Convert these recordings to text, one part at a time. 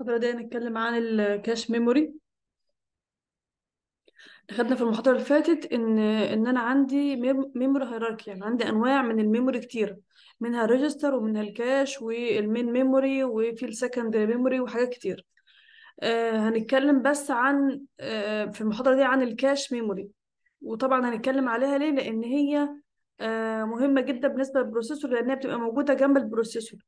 المحاضرة دي هنتكلم عن الكاش ميموري خدنا في المحاضرة اللي فاتت إن إن أنا عندي ميموري هيراركي يعني عندي أنواع من الميموري كتير منها الريجستر ومنها الكاش والمين ميموري وفي السكندري ميموري وحاجات كتير آه هنتكلم بس عن آه في المحاضرة دي عن الكاش ميموري وطبعا هنتكلم عليها ليه لأن هي آه مهمة جدا بالنسبة للبروسيسور لأنها بتبقى موجودة جنب البروسيسور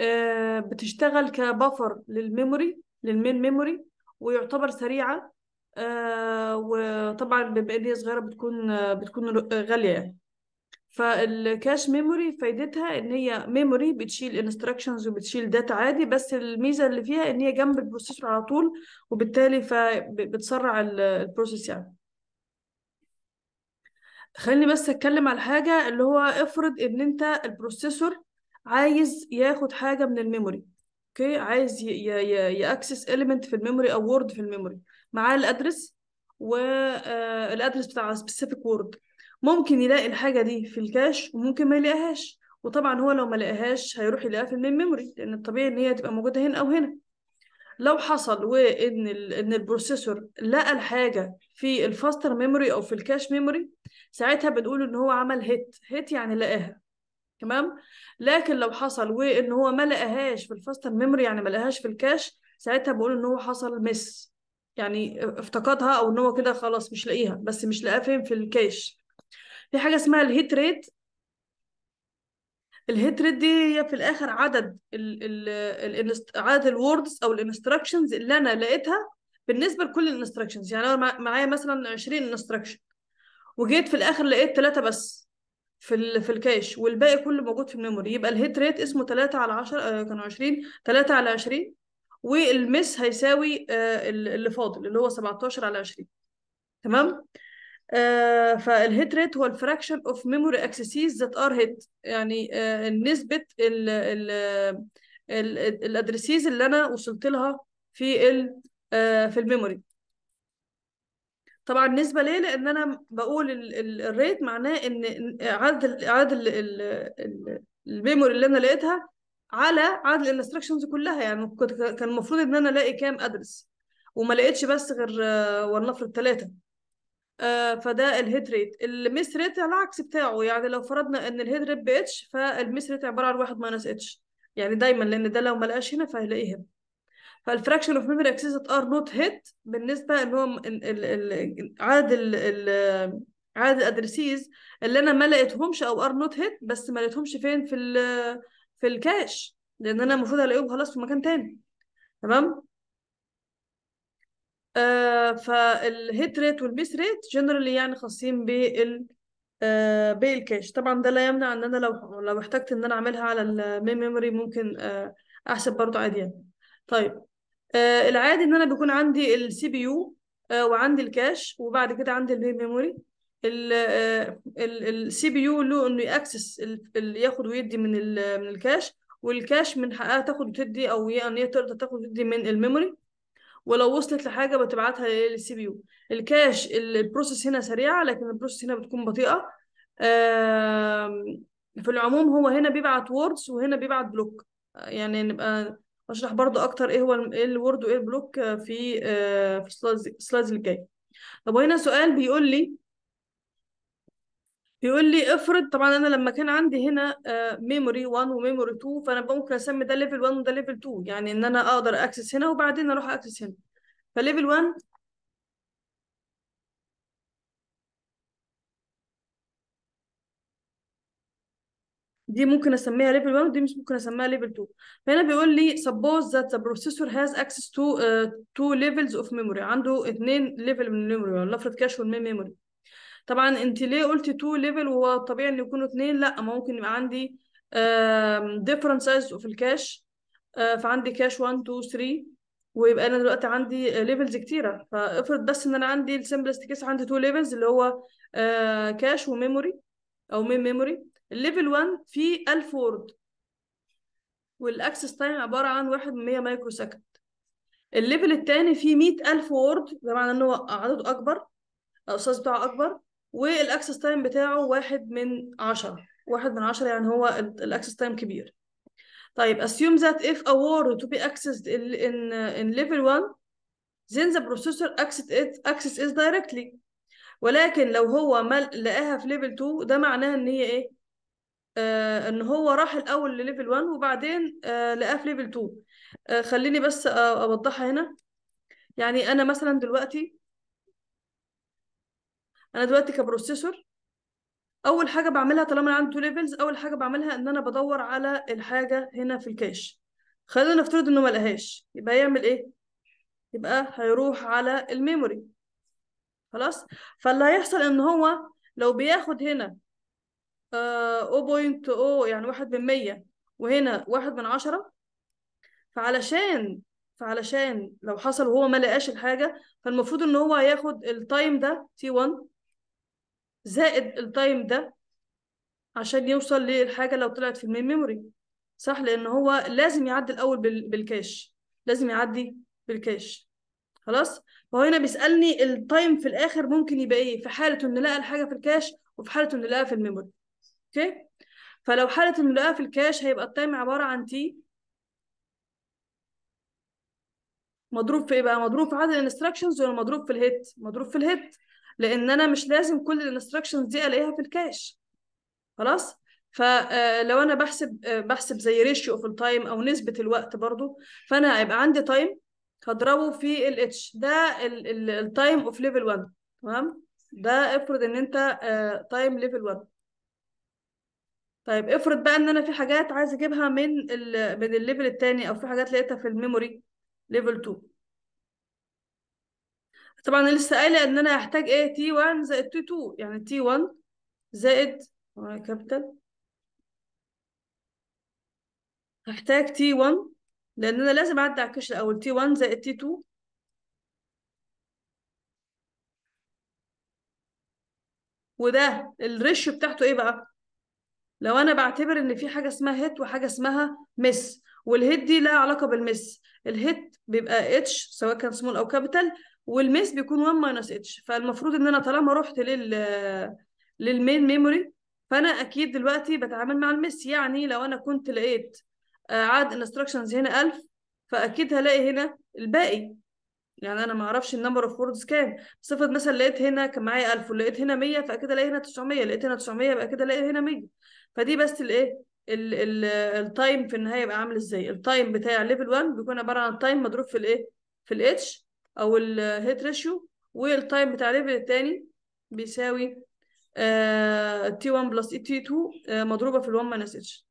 آه، بتشتغل كبفر للميموري للمين ميموري ويعتبر سريعه آه، وطبعا بما ان هي صغيره بتكون بتكون غاليه يعني فالكاش ميموري فايدتها ان هي ميموري بتشيل انستراكشنز وبتشيل داتا عادي بس الميزه اللي فيها ان هي جنب البروسيسور على طول وبالتالي فبتسرع البروسيس يعني خليني بس اتكلم على حاجه اللي هو افرض ان انت البروسيسور عايز ياخد حاجه من الميموري اوكي عايز ياكسس اليمنت في الميموري او وورد في الميموري معاه الادرس والادرس آه، بتاع سبيسيفيك وورد ممكن يلاقي الحاجه دي في الكاش وممكن ما يلاقيهاش وطبعا هو لو ما لقاهاش هيروح يلاقيها في المين ميموري لان الطبيعي ان هي تبقى موجوده هنا او هنا لو حصل وان ان البروسيسور لقى الحاجه في الفاستر ميموري او في الكاش ميموري ساعتها بنقول ان هو عمل هيت هيت يعني لقاها تمام لكن لو حصل وان هو ما لقاهاش في الفاستر ميموري يعني ما لقاهاش في الكاش ساعتها بقول ان هو حصل مس يعني افتقدها او ان هو كده خلاص مش لاقيها بس مش لاقاه فين في الكاش في حاجه اسمها الهيت ريت الهيت ريت دي هي في الاخر عدد ال ال عدد الوردز او الانستراكشنز اللي انا لقيتها بالنسبه لكل الانستراكشنز يعني انا معايا مثلا 20 انستراكشن وجيت في الاخر لقيت ثلاثه بس في ال في الكاش والباقي كله موجود في الميموري يبقى الهيت ريت اسمه 3 على 10 آه، كانوا 20 3 على 20 والمس هيساوي آه، اللي فاضل اللي هو 17 على 20 تمام آه، فالهيت ريت هو الفراكشن اوف ميموري اكسسيز ذات ار هيت يعني نسبه ال ال الادريسيز اللي انا وصلت لها في ال في الميموري طبعا نسبة ليه لان انا بقول الريت معناه ان عدد عدد الميموري اللي انا لقيتها على عدد الانستراكشنز كلها يعني كنت كان المفروض ان انا الاقي كام ادرس وما لقيتش بس غير ولنفرض ثلاثه آه، فده الهيد ريت الميس ريت على العكس بتاعه يعني لو فرضنا ان الهيد ريت باتش فالميس ريت عباره عن واحد ماينس اتش يعني دايما لان ده لو ما لقاش هنا فهيلاقيه هنا فالفراكشن اوف ميموري اكسس ار نوت هيت بالنسبه ان هو عدد ال عدد الادرسيز اللي انا ما لقيتهمش او ار نوت هيت بس ما لقيتهمش فين في الـ في الكاش لان انا المفروض الاقيهم خلاص في مكان تاني تمام آه فالهيت ريت والميس ريت جنرالي يعني خاصين بال آه بالكاش طبعا ده لا يمنع ان انا لو لو احتجت ان انا اعملها على الميموري ممكن آه احسب برضه عادي يعني طيب آه، العادي ان انا بيكون عندي السي بي يو وعندي الكاش وبعد كده عندي المين ميموري السي بي يو له انه ياكسس اللي ياخد ويدي من من الكاش والكاش من حقها تاخد وتدي او يعني هي تقدر تاخد وتدي من الميموري ولو وصلت لحاجه بتبعتها للسي بي يو الكاش البروسيس هنا سريعه لكن البروسيس هنا بتكون بطيئه في العموم هو هنا بيبعت ووردز وهنا بيبعت بلوك يعني نبقى واشرح برضو اكتر ايه هو ايه الورد وايه البلوك آه، في آه، في السلايدز اللي جايه طب وهنا سؤال بيقول لي بيقول لي افرض طبعا انا لما كان عندي هنا ميموري 1 وميموري 2 فانا ممكن اسمي ده ليفل 1 وده ليفل 2 يعني ان انا اقدر اكسس هنا وبعدين اروح اكسس هنا فليفل 1 دي ممكن اسميها ليفل 1 ودي مش ممكن اسميها ليفل 2 فهنا بيقول لي سبوز ذات the processor has access تو uh, two levels of عنده اثنين ليفل من الميموري ولا افرض كاش والمين ميموري طبعا انت ليه قلتي تو ليفل وهو طبيعي ان يكونوا اثنين لا ما ممكن يبقى عندي ديفرنت سايز اوف الكاش فعندي كاش 1 2 3 ويبقى انا دلوقتي عندي ليفلز كتيره فافرض بس ان انا عندي السمبلست كيس عندي تو ليفلز اللي هو كاش آه، وميموري او مين ميموري الليفل 1 فيه 1000 وورد والاكسس تايم عباره عن 1 من 100 مايكرو سكند الليفل الثاني فيه 100000 وورد ده معناه ان هو عدده اكبر الرصاص بتاعه اكبر والاكسس تايم بتاعه واحد من عشرة واحد من عشرة يعني هو الاكسس تايم كبير طيب assume that if a word to be accessed in uh, in level 1 then the processor access it access it directly ولكن لو هو لقاها في level 2 ده معناه ان هي ايه آه، ان هو راح الاول لليفل 1 وبعدين آه، لقاه في ليفل 2 آه، خليني بس اوضحها هنا يعني انا مثلا دلوقتي انا دلوقتي كبروسيسور اول حاجه بعملها طالما انا عندي تو ليفلز اول حاجه بعملها ان انا بدور على الحاجه هنا في الكاش خلينا نفترض انه ما لقاهاش يبقى يعمل ايه يبقى هيروح على الميموري خلاص فاللي هيحصل ان هو لو بياخد هنا 0.0 آه، يعني واحد من مية وهنا واحد من عشرة فعلشان فعلشان لو حصل وهو ما لقاش الحاجة فالمفروض ان هو هياخد التايم ده T1 زائد التايم ده عشان يوصل للحاجة لو طلعت في المين ميموري صح لان هو لازم يعدي الاول بالكاش لازم يعدي بالكاش خلاص فهو هنا بيسألني التايم في الاخر ممكن يبقى ايه في حالة انه لقى الحاجة في الكاش وفي حالة انه لقاها في الميموري اوكي فلو حالة الملاءة في الكاش هيبقى التايم عبارة عن تي مضروب في ايه بقى مضروب في عدد الانستراكشنز ولا مضروب في الهيت مضروب في الهيت لان انا مش لازم كل الانستراكشنز دي الاقيها في الكاش خلاص فلو آه، انا بحسب آه، بحسب زي ريشيو في التايم او نسبه الوقت برضو فانا هيبقى عندي تايم هضربه في الاتش ده التايم اوف ليفل 1 تمام ده افرض ان انت تايم ليفل 1 طيب افرض بقى ان انا في حاجات عايز اجيبها من ال... من الليفل التاني او في حاجات لقيتها في الميموري ليفل 2 طبعا انا لسه قايله ان انا هحتاج ايه تي 1 زائد تي 2 يعني تي 1 زائد كابيتال هحتاج تي 1 لان انا لازم اعدي على الكشف الاول تي 1 زائد تي 2 وده الريشيو بتاعته ايه بقى لو انا بعتبر ان في حاجه اسمها هيت وحاجه اسمها مس والهيت دي لها علاقه بالمس الهيت بيبقى اتش سواء كان سمول او كابيتال والمس بيكون 1 ماينس اتش فالمفروض ان انا طالما رحت لل للمين ميموري فانا اكيد دلوقتي بتعامل مع المس يعني لو انا كنت لقيت آه، عاد انستراكشنز هنا 1000 فاكيد هلاقي هنا الباقي يعني انا ما اعرفش النمبر اوف ووردز كام صفر مثلا لقيت هنا كان معايا 1000 ولقيت هنا 100 فاكيد الاقي هنا 900 لقيت هنا 900 يبقى كده الاقي هنا 100 فدي بس الايه التايم في النهايه يبقى عامل ازاي التايم بتاع ليفل 1 بيكون عباره عن تايم مضروب في الايه في الاتش او الهيت ريشيو والتايم بتاع ليفل الثاني بيساوي تي 1 بلس تي 2 مضروبه في ال1 ماينس اتش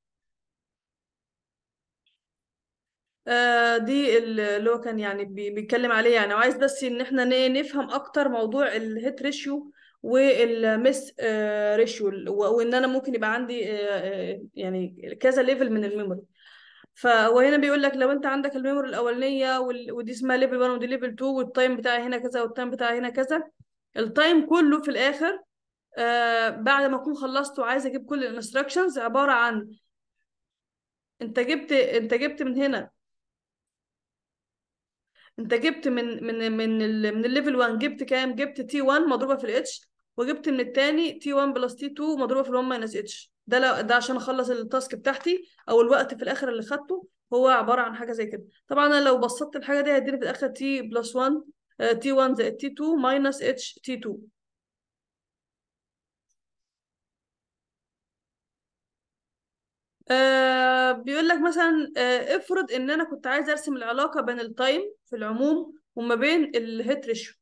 دي اللي هو كان يعني بيتكلم عليه يعني وعايز بس ان احنا نفهم اكتر موضوع الهيت ريشيو والمس ريشيو آه، وان انا ممكن يبقى عندي آه، آه، يعني كذا ليفل من الميموري فهو هنا بيقول لك لو انت عندك الميموري الاولانيه ودي اسمها ليفل 1 ودي ليفل 2 والتايم بتاعي هنا كذا والتايم بتاعي هنا كذا التايم كله في الاخر بعد ما اكون خلصت وعايز اجيب كل الانستراكشنز عباره عن انت جبت انت جبت من هنا انت جبت من من من من الليفل 1 جبت كام جبت تي 1 مضروبه في الاتش وجبت من الثاني تي 1 بلس تي 2 مضروبه في ال 1 ماينس اتش ده لو ده عشان اخلص التاسك بتاعتي او الوقت في الاخر اللي خدته هو عباره عن حاجه زي كده طبعا انا لو بسطت الحاجه دي هيديني في الاخر تي بلس 1 تي 1 زائد تي 2 ماينس اتش تي 2 آه، بيقول لك مثلا آه، افرض ان انا كنت عايز ارسم العلاقه بين التايم في العموم وما بين الهيت ريشيو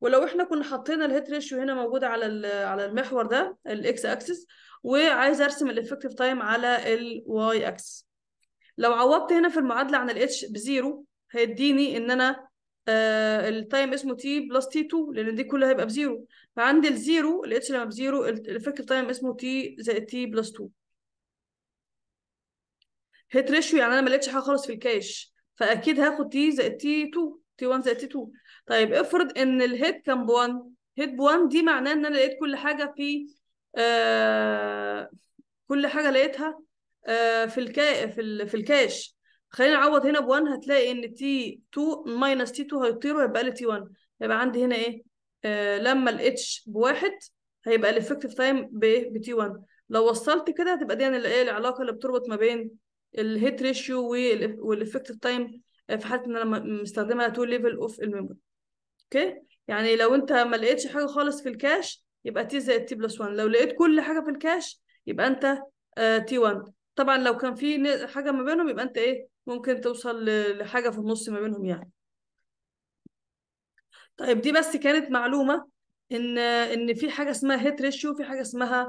ولو احنا كنا حطينا الهيت ريشيو هنا موجوده على على المحور ده الاكس اكسس وعايز ارسم الافكتيف تايم على الواي اكسس لو عوضت هنا في المعادله عن الاتش بزيرو هيديني ان انا آه، التايم اسمه تي بلس تي 2 لان دي كلها هيبقى بزيرو فعندي الزيرو الاتش لما بزيرو الافكتيف تايم اسمه تي زائد تي بلس 2 هيت ريشيو يعني انا ما لقيتش حاجه خالص في الكاش فاكيد هاخد تي زائد تي 2 تي 1 زائد تي 2 طيب افرض ان الهيت كان ب 1 هيت ب 1 دي معناه ان انا لقيت كل حاجه في آه كل حاجه لقيتها آه في الكا في, ال... في الكاش خلينا نعوض هنا ب 1 هتلاقي ان تي 2 ماينس تي 2 هيطير ويبقى لي تي 1 يبقى عندي هنا ايه آه لما الاتش بواحد هيبقى الافكتيف تايم بايه بتي 1 لو وصلت كده هتبقى دي يعني إيه العلاقه اللي بتربط ما بين الهيت ريشيو والافكتيف تايم في حاله ان انا مستخدمها تو ليفل اوف الميموري اوكي يعني لو انت ما لقيتش حاجه خالص في الكاش يبقى تي زائد تي بلس 1 لو لقيت كل حاجه في الكاش يبقى انت تي آه، 1 طبعا لو كان في حاجه ما بينهم يبقى انت ايه ممكن توصل لحاجه في النص ما بينهم يعني طيب دي بس كانت معلومه ان آه، ان في حاجه اسمها هيت ريشيو في حاجه اسمها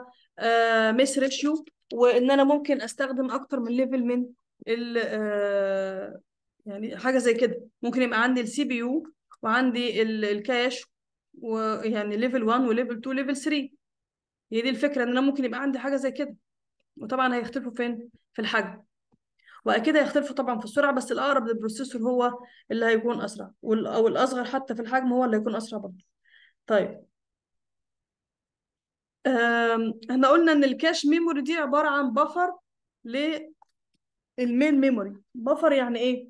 ميس آه، ريشيو وان انا ممكن استخدم اكتر من ليفل من ال آه، يعني حاجه زي كده ممكن يبقى عندي السي بي يو وعندي الكاش ويعني ليفل 1 وليفل 2 ليفل 3 هي دي الفكره ان انا ممكن يبقى عندي حاجه زي كده وطبعا هيختلفوا فين في الحجم واكيد هيختلفوا طبعا في السرعه بس الاقرب للبروسيسور هو اللي هيكون اسرع او الاصغر حتى في الحجم هو اللي هيكون اسرع برضه طيب احنا قلنا ان الكاش ميموري دي عباره عن بفر للمين ميموري بفر يعني ايه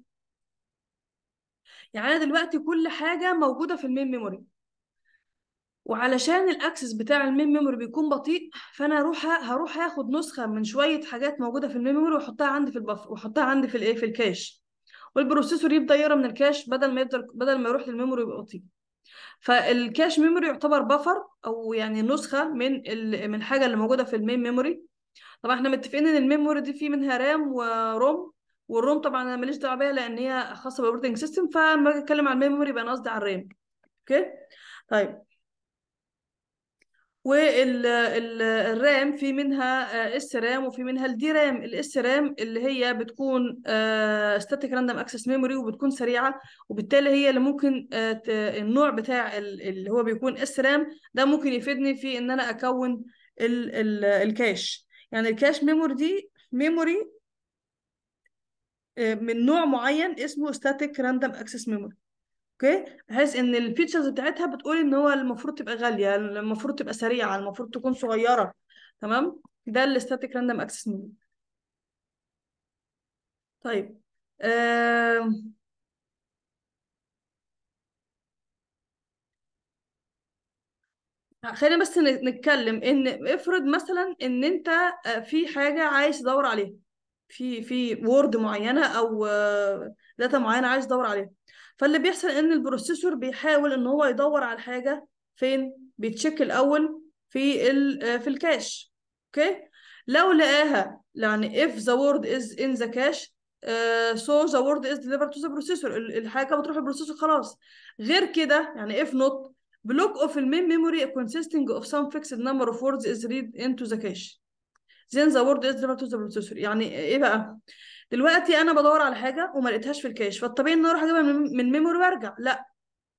يعني انا دلوقتي كل حاجه موجوده في المين ميموري وعلشان الاكسس بتاع المين ميموري بيكون بطيء فانا هروح هروح اخد نسخه من شويه حاجات موجوده في المين ميموري واحطها عندي في البفر واحطها عندي في الايه في الكاش والبروسيسور يبدا يقرا من الكاش بدل ما يفضل بدل ما يروح للميموري يبقى بطيء فالكاش ميموري يعتبر بفر او يعني نسخه من من الحاجه اللي موجوده في المين ميموري طبعا احنا متفقين ان الميموري دي فيه منها رام وروم والروم طبعا انا ماليش دعوه بيها لان هي خاصه بالاوبريتنج سيستم فلما اتكلم عن الميموري يبقى انا قصدي على الرام اوكي طيب والرام في منها اس آه، رام وفي منها الدي رام الاس رام اللي هي بتكون ستاتيك راندوم اكسس ميموري وبتكون سريعه وبالتالي هي اللي ممكن آه، النوع بتاع اللي هو بيكون اس رام ده ممكن يفيدني في ان انا اكون ال ال الكاش يعني الكاش ميموري دي ميموري آه، من نوع معين اسمه ستاتيك راندوم اكسس ميموري اوكي بحيث ان الفيتشرز بتاعتها بتقول ان هو المفروض تبقى غاليه المفروض تبقى سريعه المفروض تكون صغيره تمام ده الستاتيك راندوم اكسس ميموري طيب آه... خلينا بس نتكلم ان افرض مثلا ان انت آه، في حاجه عايز تدور عليها في في وورد معينه او داتا آه، معينه عايز تدور عليها فاللي بيحصل ان البروسيسور بيحاول ان هو يدور على الحاجه فين بيتشيك الاول في ال في الكاش اوكي لو لقاها يعني if the word is in the cache uh, so the word is delivered to the processor الحاجه بتروح البروسيسور خلاص غير كده يعني if not block of the main memory consisting of some fixed number of words is read into the cache then the word is delivered to the processor يعني ايه بقى دلوقتي انا بدور على حاجه وما لقيتهاش في الكاش فالطبيعي ان انا اروح اجيبها من ميموري وارجع لا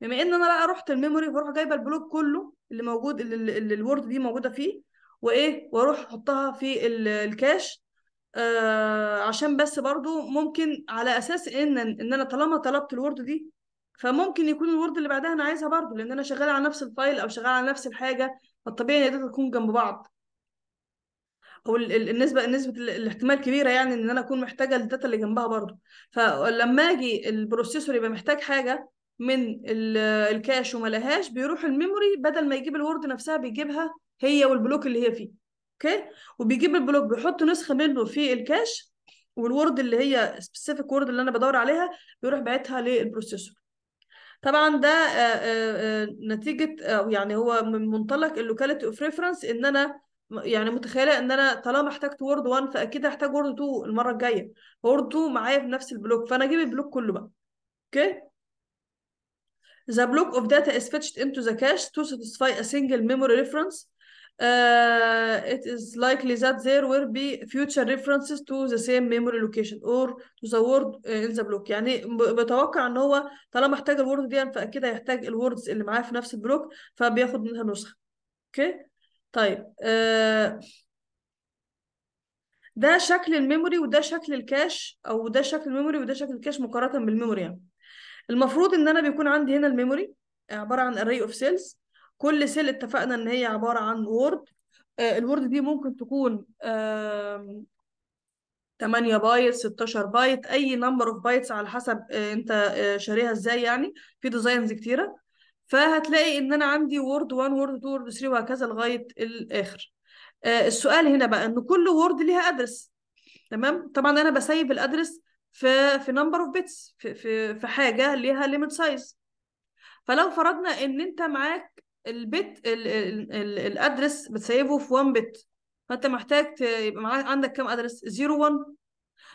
بما ان انا بقى رحت الميموري فاروح جايبه البلوك كله اللي موجود اللي, الورد الوورد دي موجوده فيه وايه واروح احطها في الكاش آه عشان بس برضو ممكن على اساس ان ان انا طالما طلبت الوورد دي فممكن يكون الوورد اللي بعدها انا عايزها برضو لان انا شغاله على نفس الفايل او شغاله على نفس الحاجه فالطبيعي ان ده تكون جنب بعض والنسبه النسبه نسبه الاحتمال كبيره يعني ان انا اكون محتاجه الداتا اللي جنبها برضه فلما اجي البروسيسور يبقى محتاج حاجه من الكاش وما لهاش بيروح الميموري بدل ما يجيب الوورد نفسها بيجيبها هي والبلوك اللي هي فيه اوكي وبيجيب البلوك بيحط نسخه منه في الكاش والوورد اللي هي سبيسيفيك وورد اللي انا بدور عليها بيروح باعتها للبروسيسور طبعا ده نتيجه يعني هو من منطلق اللوكاليتي اوف ريفرنس ان انا يعني متخيله ان انا طالما احتجت وورد 1 فاكيد هحتاج وورد 2 المره الجايه وورد 2 معايا في نفس البلوك فانا اجيب البلوك كله بقى اوكي The block of data is fetched into the cache to satisfy a single memory reference. Uh, it is likely that there will be future references to the same memory location or to the word uh, in the block. يعني بتوقع ان هو طالما احتاج الورد دي فاكيد هيحتاج الوردز اللي معاه في نفس البلوك فبياخد منها نسخه. اوكي؟ okay. طيب آه، ده شكل الميموري وده شكل الكاش او ده شكل الميموري وده شكل الكاش مقارنه بالميموري يعني المفروض ان انا بيكون عندي هنا الميموري عباره عن array of cells كل سيل اتفقنا ان هي عباره عن وورد آه، الوورد دي ممكن تكون 8 بايت 16 بايت اي نمبر اوف بايتس على حسب آه، انت شاريها ازاي يعني في ديزاينز كتيره فهتلاقي ان انا عندي وورد 1 وورد 2 وورد 3 وهكذا لغايه الاخر آه السؤال هنا بقى ان كل وورد ليها ادرس تمام طبعا انا بسيب الادرس في في نمبر اوف بيتس في في في حاجه ليها ليميت سايز فلو فرضنا ان انت معاك البيت ال ال الادرس بتسيبه في 1 بت فانت محتاج يبقى معاك عندك كام ادرس 0 1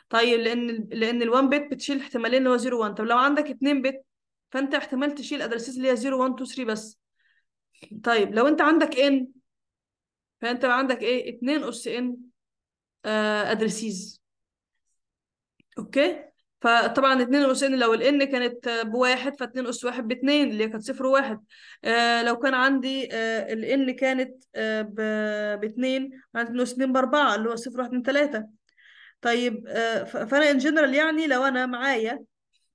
طيب لان لان ال1 بت بتشيل احتمالين اللي هو 0 1 طب لو عندك 2 بت فانت احتمال تشيل ادرسيز اللي هي 0 1 2 3 بس طيب لو انت عندك ان فانت عندك ايه 2 اس ان ادرسيز اوكي فطبعا 2 اس ان لو الان كانت بواحد ف 2 اس ب باتنين اللي هي كانت صفر وواحد آه لو كان عندي آه الان كانت آه باتنين عندي 2 اس 2 باربعه اللي هو صفر 1 اتنين تلاته طيب آه فانا ان جنرال يعني لو انا معايا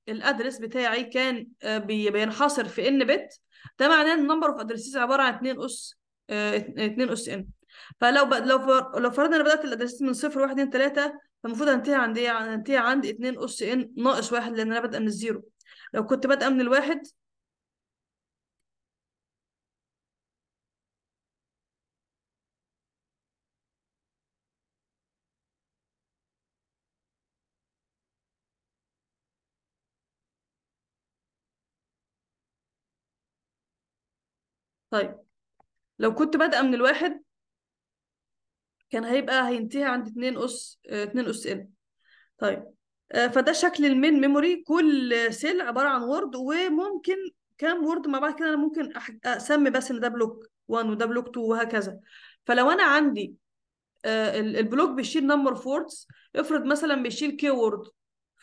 الادرس بتاعي كان آه، بينحصر في ان بت ده معناه ان النمبر اوف ادريسز عباره عن 2 اس 2 آه، اس ان فلو لو لو فرضنا انا بدات الادرس من 0 1 2 3 فالمفروض هنتهي عند ايه؟ هنتهي عند 2 اس ان ناقص 1 لان انا بادئه من الزيرو لو كنت بادئه من الواحد طيب لو كنت بادئه من الواحد كان هيبقى هينتهي عند 2 اس 2 آه، اس ان طيب آه، فده شكل المين ميموري كل سيل عباره عن وورد وممكن كام وورد مع بعض كده انا ممكن اسمي بس ان ده بلوك 1 وده بلوك 2 وهكذا فلو انا عندي آه، البلوك بيشيل نمبر فوردز افرض مثلا بيشيل كي وورد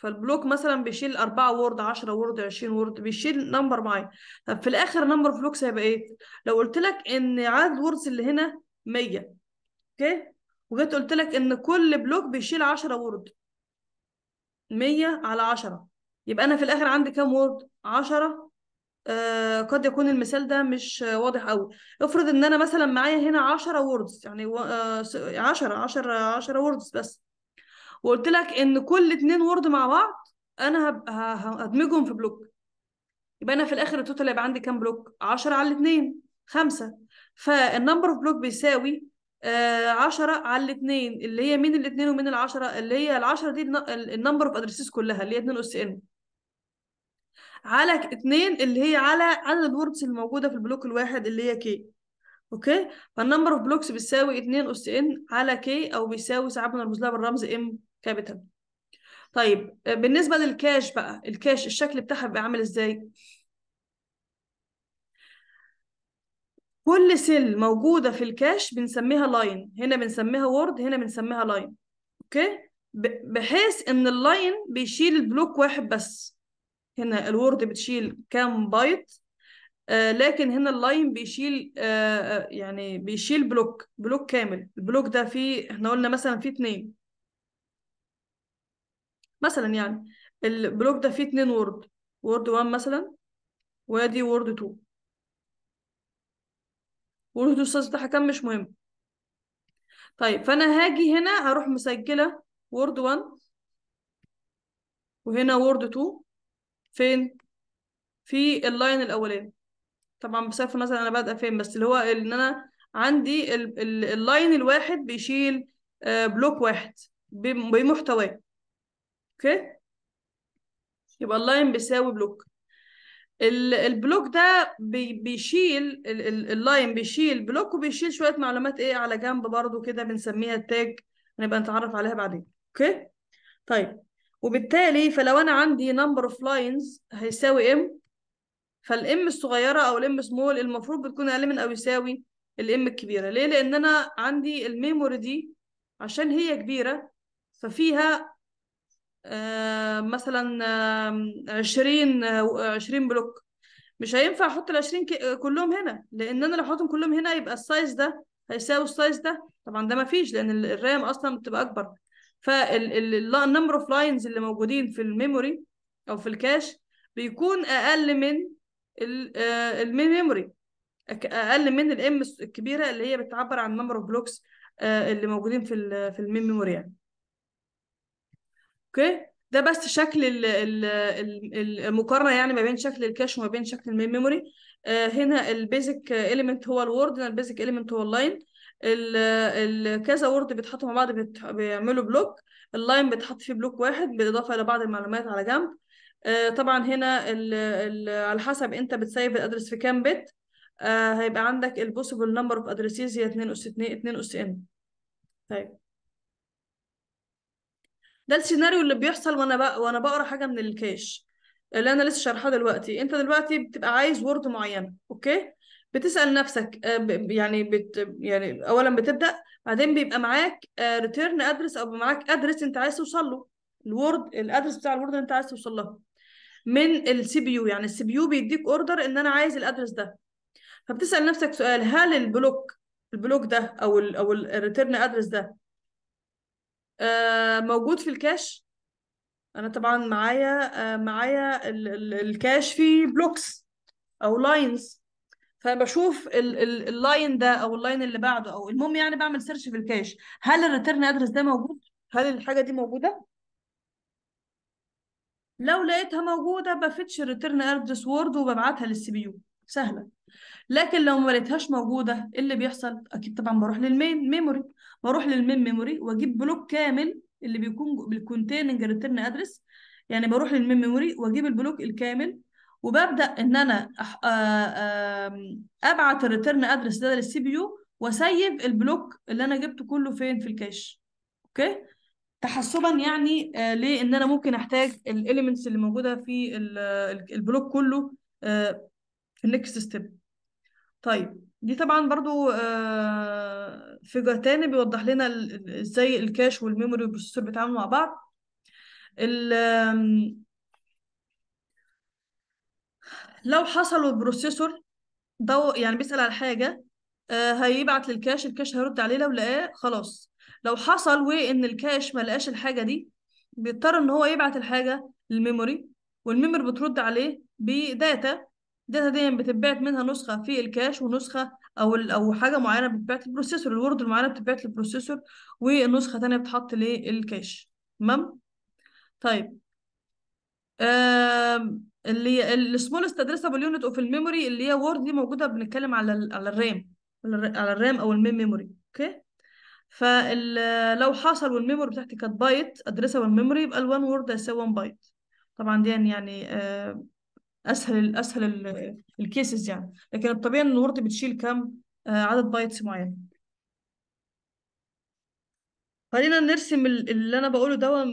فالبلوك مثلا بيشيل 4 وورد 10 وورد 20 وورد بيشيل نمبر معين طب في الاخر نمبر اوف بلوكس هيبقى ايه لو قلت لك ان عدد الوردز اللي هنا 100 اوكي وجيت قلت لك ان كل بلوك بيشيل 10 وورد 100 على 10 يبقى انا في الاخر عندي كام وورد 10 آه قد يكون المثال ده مش واضح قوي افرض ان انا مثلا معايا هنا 10 وردز يعني 10 10 10 وردز بس وقلت لك ان كل اتنين وورد مع بعض انا هدمجهم في بلوك يبقى انا في الاخر التوتال هيبقى عندي كام بلوك 10 على الاثنين 5 فالنمبر اوف بلوك بيساوي 10 آه، على الاثنين اللي هي مين الاثنين ومين ال10 اللي هي ال10 دي النمبر اوف ادريسز كلها اللي هي 2 اس ان على 2 اللي هي على عدد الوردز الموجوده في البلوك الواحد اللي هي كي اوكي فالنمبر اوف بلوكس بتساوي 2 اس ان على كي او بيساوي ساعات بنرمز لها بالرمز ام كابيتال طيب آه، بالنسبه للكاش بقى الكاش الشكل بتاعها بيبقى عامل ازاي كل سيل موجوده في الكاش بنسميها لاين هنا بنسميها وورد هنا بنسميها لاين اوكي بحيث ان اللاين بيشيل البلوك واحد بس هنا الوورد بتشيل كام بايت آه لكن هنا اللاين بيشيل آه, آه، يعني بيشيل بلوك بلوك كامل البلوك ده فيه احنا قلنا مثلا فيه اتنين مثلا يعني البلوك ده فيه اتنين وورد وورد 1 مثلا وادي وورد 2 وورد السايز بتاعها كان مش مهم طيب فانا هاجي هنا هروح مسجله وورد 1 وهنا وورد 2 فين في اللاين الاولاني طبعا بصرف النظر انا بادئه فين بس اللي هو ان انا عندي اللاين الواحد بيشيل آه، بلوك واحد بمحتواه اوكي يبقى اللاين بيساوي بلوك البلوك ده بيشيل اللاين بيشيل بلوك وبيشيل شويه معلومات ايه على جنب برضو كده بنسميها التاج هنبقى نتعرف عليها بعدين اوكي طيب وبالتالي فلو انا عندي نمبر اوف لاينز هيساوي ام فالام الصغيره او الام سمول المفروض بتكون اقل من او يساوي الام الكبيره ليه لان انا عندي الميموري دي عشان هي كبيره ففيها آه، مثلا 20 آه، 20 آه، بلوك مش هينفع احط ال 20 كلهم هنا لان انا لو حطيتهم كلهم هنا يبقى السايز ده هيساوي السايز ده طبعا ده ما فيش لان الرام اصلا بتبقى اكبر فالنمبر اوف لاينز اللي موجودين في الميموري او في الكاش بيكون اقل من المين ميموري اقل من الام الكبيره اللي هي بتعبر عن نمبر اوف بلوكس اللي موجودين في في الميموري يعني اوكي ده بس شكل المقارنه يعني ما بين شكل الكاش وما بين شكل المين ميموري آه، هنا البيزك اليمنت هو الوورد هنا البيزك اليمنت هو اللاين كذا وورد بيتحطوا مع بعض بيعملوا بلوك اللاين بيتحط فيه بلوك واحد بالاضافه الى بعض المعلومات على جنب آه، طبعا هنا الـ الـ على حسب انت بتسيب الادرس في كام بت آه، هيبقى عندك البوسيبل نمبر اوف ادريسز هي 2 اس 2 2 اس ان طيب ده السيناريو اللي بيحصل وانا بق... وانا بقرا حاجه من الكاش اللي انا لسه شارحاه دلوقتي انت دلوقتي بتبقى عايز وورد معينه اوكي بتسال نفسك آه، يعني بت يعني اولا بتبدا بعدين بيبقى معاك ريتيرن آه، ادرس او معاك ادرس انت عايز توصل له الوورد الادرس بتاع الوورد اللي انت عايز توصل له من السي بي يو يعني السي بي يو بيديك اوردر ان انا عايز الادرس ده فبتسال نفسك سؤال هل البلوك البلوك ده او الـ او الريتيرن ادرس ده آه، موجود في الكاش انا طبعا معايا آه، معايا الكاش في بلوكس او لاينز فبشوف اللاين ده او اللاين اللي بعده او المهم يعني بعمل سيرش في الكاش هل الريتيرن ادرس ده موجود هل الحاجه دي موجوده لو لقيتها موجوده بفتش الريتيرن ادرس وورد وببعتها للسي بي يو سهله لكن لو ما لقيتهاش موجوده ايه اللي بيحصل اكيد طبعا بروح للمين ميموري بروح للمين ميموري واجيب بلوك كامل اللي بيكون بالكونتيننج ريتيرن ادرس يعني بروح للمين ميموري واجيب البلوك الكامل وببدا ان انا آه، ابعت الريتيرن ادرس ده للسي بي يو واسيف البلوك اللي انا جبته كله فين في الكاش اوكي تحسبا يعني آه، لان انا ممكن احتاج الاليمنتس اللي موجوده في البلوك كله في النكست ستيب طيب دي طبعا برضو آه، في تاني بيوضح لنا ازاي الكاش والميموري والبروسيسور بيتعاملوا مع بعض ال- لو حصل البروسيسور دو يعني بيسأل على حاجة آه، هيبعت للكاش الكاش هيرد عليه لو لقاه خلاص لو حصل وان الكاش ما لقاش الحاجة دي بيضطر ان هو يبعت الحاجة للميموري والميموري بترد عليه بداتا الداتا دي بتتبعت منها نسخه في الكاش ونسخه او او حاجه معينه بتتبعت للبروسيسور الورد المعينه بتتبعت للبروسيسور ونسخه تانية بتتحط للكاش تمام طيب اللي هي السمولست ادريسبل يونت اوف الميموري اللي هي وورد دي موجوده بنتكلم على الـ على الرام على الرام او المين ميموري اوكي فلو حصل والميموري بتاعتي كانت بايت ادريسبل ميموري يبقى ال1 وورد هيساوي 1 بايت طبعا دي يعني آه اسهل اسهل الكيسز يعني لكن الطبيعي ان الورد بتشيل كم آه، عدد بايتس معين خلينا نرسم اللي انا بقوله ده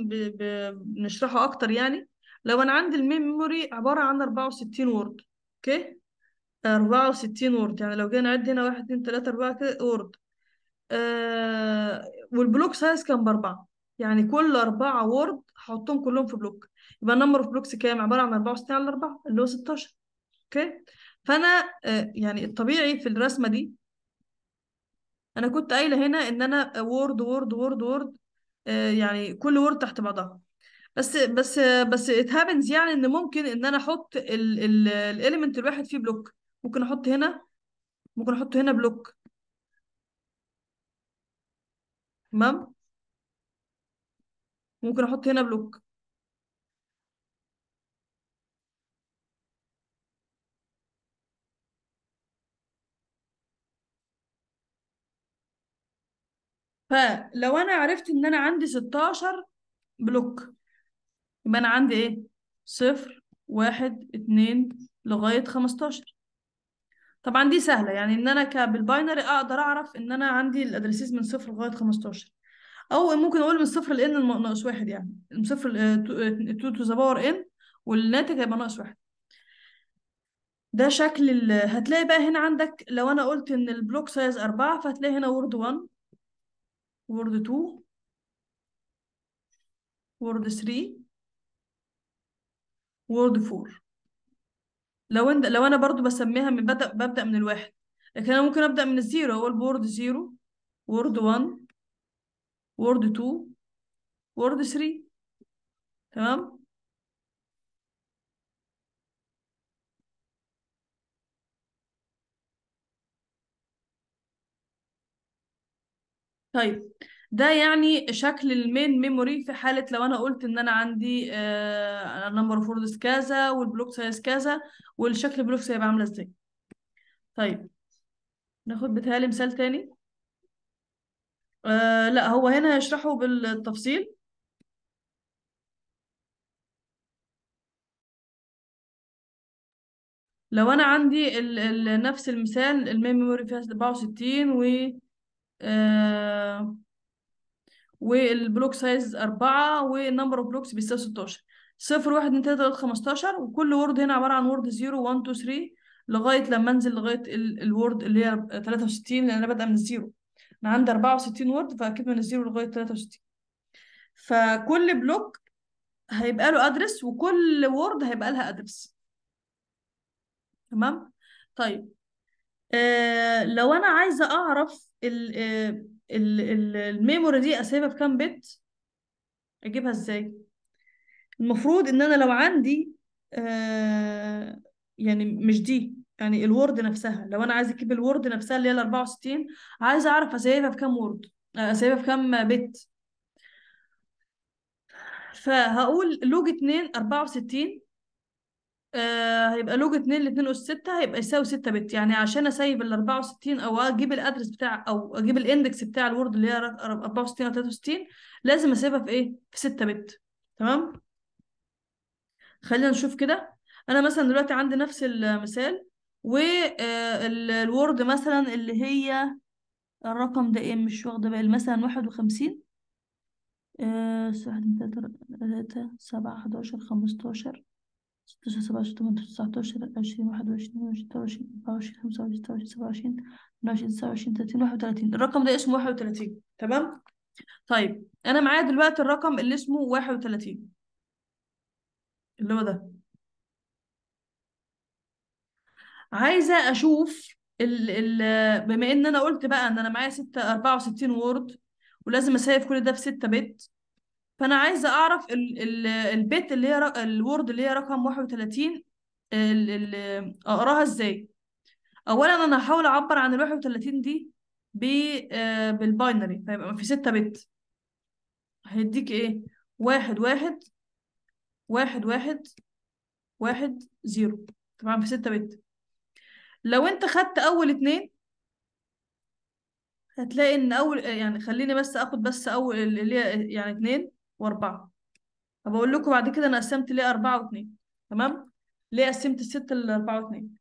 بنشرحه اكتر يعني لو انا عندي المين ميموري عباره عن 64 وورد اوكي 64 وورد يعني لو جينا نعد هنا 1 2 3 4 كده وورد آه والبلوك سايز كان باربعة يعني كل أربعة وورد هحطهم كلهم في بلوك يبقى النمبر اوف بلوكس كام عبارة عن 64 على 4 اللي هو 16 اوكي فأنا آه، يعني الطبيعي في الرسمة دي أنا كنت قايلة هنا إن أنا وورد وورد وورد وورد يعني كل وورد تحت بعضها بس بس بس ات هابنز يعني ان ممكن ان انا احط الاليمنت الواحد فيه بلوك ممكن احط هنا ممكن احط هنا بلوك تمام ممكن احط هنا بلوك فلو انا عرفت ان انا عندي 16 بلوك يبقى انا عندي ايه صفر واحد اتنين لغاية 15 طبعا دي سهلة يعني ان انا بالباينري اقدر اعرف ان انا عندي الادرسيز من صفر لغاية 15 او ممكن اقول من صفر لان ناقص واحد يعني من صفر ل 2 آه، آه، تو ذا باور ان والناتج هيبقى ناقص واحد ده شكل ال... هتلاقي بقى هنا عندك لو انا قلت ان البلوك سايز أربعة فهتلاقي هنا وورد 1 وورد 2 وورد 3 وورد 4 لو انت لو انا برضو بسميها من بدأ ببدأ من الواحد لكن انا ممكن ابدأ من الزيرو اقول بورد زيرو وورد 1 وورد 2 وورد 3 تمام طيب ده يعني شكل المين ميموري في حالة لو أنا قلت إن أنا عندي النمبر اوف ووردز كذا والبلوك سايز كذا والشكل البلوك هيبقى عاملة إزاي طيب ناخد بتهيألي مثال تاني آه لا هو هنا هيشرحه بالتفصيل لو انا عندي الـ الـ نفس المثال المين ميموري فيها 64 و والبلوك سايز 4 والنمبر اوف بلوكس بيساوي 16 صفر 1 2 3 15 وكل وورد هنا عباره عن وورد 0 1 2 3 لغايه لما انزل لغايه الوورد اللي هي 63 لان انا بادئه من 0 انا عندي 64 وورد فاكيد من الزيرو لغايه 63 فكل بلوك هيبقى له ادرس وكل وورد هيبقى لها ادرس تمام طيب آه لو انا عايزه اعرف ال آه، ال ال الميموري دي اسيبها في كام بت اجيبها ازاي المفروض ان انا لو عندي آه يعني مش دي يعني الوورد نفسها لو انا عايز اكيب الوورد نفسها اللي هي ال 64 عايز اعرف اسيبها في كام وورد اسيبها آه، في كام بت فهقول لوج 2 64 آه هيبقى لوج 2 ل 2 اس 6 هيبقى يساوي 6 بت يعني عشان اسيب ال 64 او اجيب الادرس بتاع او اجيب الاندكس بتاع الوورد اللي هي 64 او 63 لازم اسيبها في ايه؟ في 6 بت تمام؟ خلينا نشوف كده انا مثلا دلوقتي عندي نفس المثال والوورد آه، مثلا اللي هي الرقم ده ايه مش واخدة بالي مثلا واحد وخمسين آه، واحد تلاتة سبعة حداشر خمستاشر ستاشر سبعة عشر تمنتاشر تسعتاشر عشرين واحد وعشرين ستة وعشرين أربعة وعشرين خمسة وعشرين ستة وعشرين سبعة وعشرين تمانية وعشرين تسعة وعشرين تلاتين واحد وتلاتين الرقم ده اسمه واحد وتلاتين تمام طيب أنا معايا دلوقتي الرقم اللي اسمه واحد وتلاتين اللي هو ده عايزه اشوف ال ال بما ان انا قلت بقى ان انا معايا 6 64 وورد ولازم اسيف كل ده في 6 بت فانا عايزه اعرف ال ال البت اللي هي الوورد اللي هي رقم 31 اقراها ازاي اولا انا هحاول اعبر عن ال 31 دي آه، بالباينري فيبقى في 6 بت هيديك ايه واحد واحد واحد واحد واحد زيرو طبعا في ستة بت لو انت خدت اول اتنين هتلاقي ان اول يعني خليني بس اخد بس اول اللي هي يعني اتنين واربعة هبقول لكم بعد كده انا قسمت ليه اربعة واتنين تمام ليه قسمت الستة لاربعة واتنين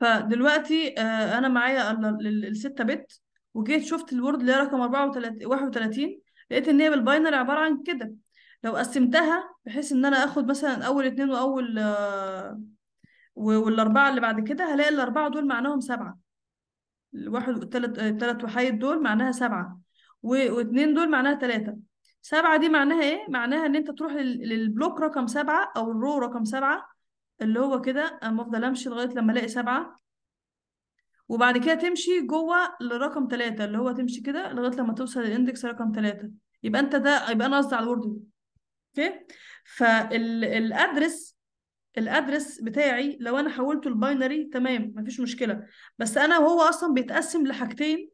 فدلوقتي آه، انا معايا الستة بت وجيت شفت الورد اللي هي رقم 31 لقيت ان هي بالباينري عباره عن كده لو قسمتها بحيث ان انا اخد مثلا اول اتنين واول آه، والاربعه اللي بعد كده هلاقي الاربعه دول معناهم سبعه الواحد والثلاث الثلاث وحيد دول معناها سبعه واتنين دول معناها تلاته سبعه دي معناها ايه معناها ان انت تروح للبلوك رقم سبعه او الرو رقم سبعه اللي هو كده اما افضل امشي لغايه لما الاقي سبعه وبعد كده تمشي جوه لرقم ثلاثة اللي هو تمشي كده لغايه لما توصل للاندكس رقم ثلاثة يبقى انت ده يبقى انا قصدي على الورد اوكي فالادرس الادرس بتاعي لو انا حولته لباينري تمام مفيش مشكله بس انا وهو اصلا بيتقسم لحاجتين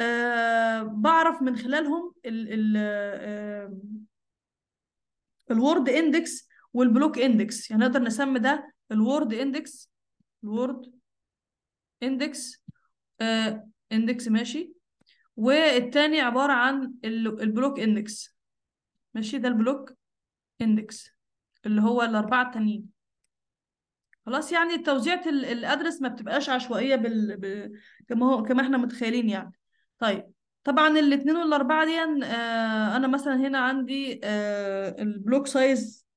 أه بعرف من خلالهم ال ال آه، الورد اندكس والبلوك اندكس يعني نقدر نسمي ده الوورد اندكس الوورد اندكس آه اندكس ماشي والتاني عبارة عن البلوك اندكس ماشي ده البلوك اندكس اللي هو الأربعة التانيين خلاص يعني توزيعة الأدرس ما بتبقاش عشوائية بال... ب... كما هو كما احنا متخيلين يعني طيب طبعا الاتنين والأربعة دي آه أنا مثلا هنا عندي آه البلوك سايز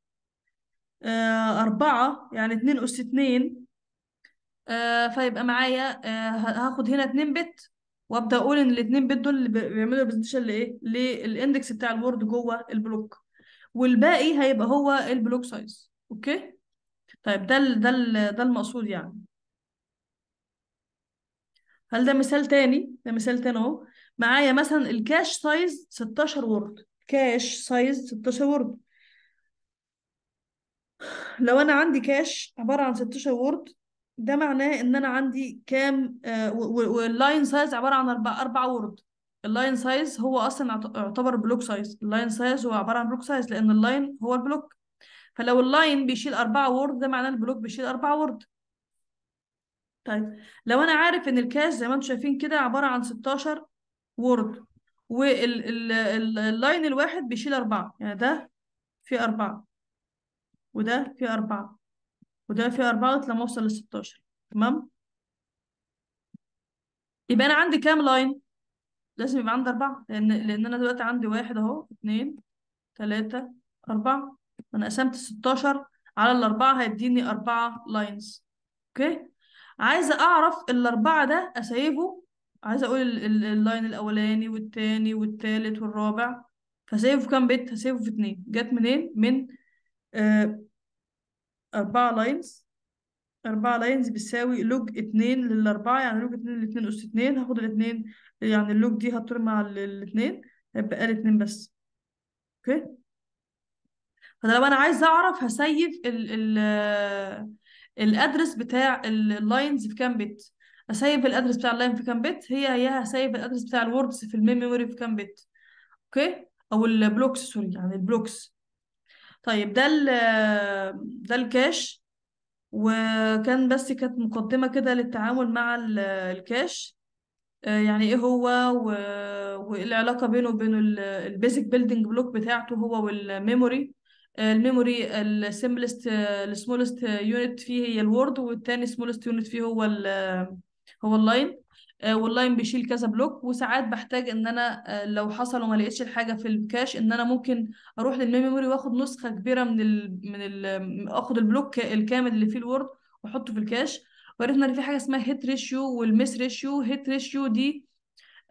آه، أربعة يعني اتنين أس اتنين آه، فيبقى معايا آه، هاخد هنا اتنين بت وابدا اقول ان الاتنين بت دول اللي بيعملوا البرزنتيشن لايه؟ للاندكس بتاع الوورد جوه البلوك والباقي هيبقى هو البلوك سايز اوكي؟ طيب ده ده ده المقصود يعني هل ده مثال تاني؟ ده مثال تاني اهو معايا مثلا الكاش سايز 16 وورد كاش سايز 16 وورد لو انا عندي كاش عباره عن 16 وورد ده معناه ان انا عندي كام آه، واللاين سايز عباره عن اربع اربع وورد اللاين سايز هو اصلا يعتبر بلوك سايز اللاين سايز هو عباره عن بلوك سايز لان اللاين هو البلوك فلو اللاين بيشيل اربعة وورد ده معناه البلوك بيشيل اربعة وورد طيب لو انا عارف ان الكاش زي ما انتم شايفين كده عباره عن 16 وورد واللاين الواحد بيشيل اربعة يعني ده في اربعة وده فيه أربعة وده فيه أربعة لما أوصل لستاشر تمام يبقى أنا عندي كام لاين؟ لازم يبقى عندي أربعة لأن لأن أنا دلوقتي عندي واحد أهو اتنين تلاتة أربعة أنا قسمت ستاشر على الأربعة هيديني أربعة لاينز أوكي عايزة أعرف الأربعة ده أسيبه عايزة أقول اللاين الأولاني والتاني والتالت والرابع فسيبه في كام بيت؟ هسيبه في اتنين جت منين؟ من أه، أربعة لاينز أربعة لاينز بتساوي لوج اتنين للأربعة يعني لوج اتنين لاتنين أس اتنين هاخد الاتنين يعني اللوج دي هترمى على الاتنين هيبقى الاتنين بس اوكي فده لو انا عايزه اعرف هسيف ال ال الادرس بتاع اللاينز في كام بت اسيف الادرس بتاع اللاين في كام بت هي هي هسيف الادرس بتاع الوردز في الميموري في كام بت اوكي او البلوكس سوري يعني البلوكس طيب ده ال ده الكاش وكان بس كانت مقدمة كده للتعامل مع الكاش آه، يعني ايه هو وايه العلاقة بينه وبين البيزك بيلدينج بلوك بتاعته هو والميموري آه، الميموري السمبلست السمولست يونت فيه هي الوورد والتاني سمولست يونت فيه هو ال هو اللاين آه، واللاين بيشيل كذا بلوك وساعات بحتاج ان انا آه، لو حصل وما لقيتش الحاجه في الكاش ان انا ممكن اروح للميموري واخد نسخه كبيره من الـ من الـ اخد البلوك الكامل اللي فيه الوورد واحطه في الكاش وعرفنا ان في حاجه اسمها هيت ريشيو والميس ريشيو هيت ريشيو دي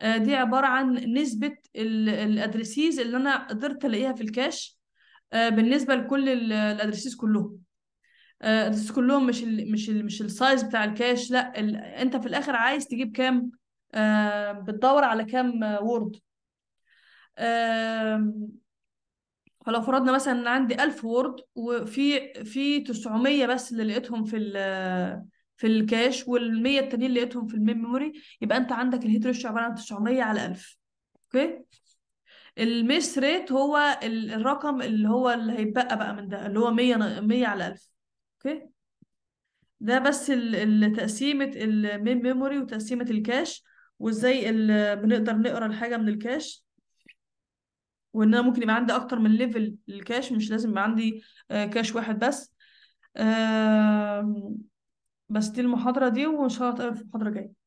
آه، دي عباره عن نسبه الادريسيز اللي انا قدرت الاقيها في الكاش بالنسبه لكل الادريسيز كلهم الريسك آه، كلهم مش الـ مش الـ مش السايز بتاع الكاش لا انت في الاخر عايز تجيب كام آه بتدور على كام وورد آه فلو فرضنا مثلا ان عندي 1000 وورد وفي في 900 بس اللي لقيتهم في الـ في الكاش وال100 التانيين لقيتهم في الميموري يبقى انت عندك الهيت ريشيو عباره عن 900 على 1000 اوكي الميس ريت هو الرقم اللي هو اللي هيتبقى بقى من ده اللي هو 100 100 على 1000 اوكي ده بس تقسيمة المين ميموري وتقسيمة الكاش وازاي بنقدر نقرا الحاجة من الكاش وان انا ممكن يبقى عندي اكتر من ليفل للكاش مش لازم يبقى عندي كاش آه، واحد بس بس دي المحاضرة دي وان شاء الله تقرا في المحاضرة الجاية